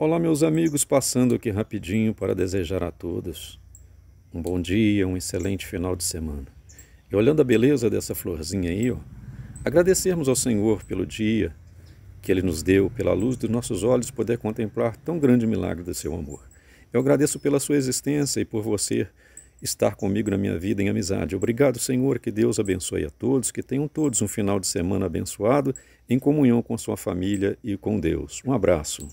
Olá, meus amigos, passando aqui rapidinho para desejar a todos um bom dia, um excelente final de semana. E olhando a beleza dessa florzinha aí, ó, agradecermos ao Senhor pelo dia que Ele nos deu, pela luz dos nossos olhos, poder contemplar tão grande milagre do seu amor. Eu agradeço pela sua existência e por você estar comigo na minha vida em amizade. Obrigado, Senhor, que Deus abençoe a todos, que tenham todos um final de semana abençoado, em comunhão com sua família e com Deus. Um abraço.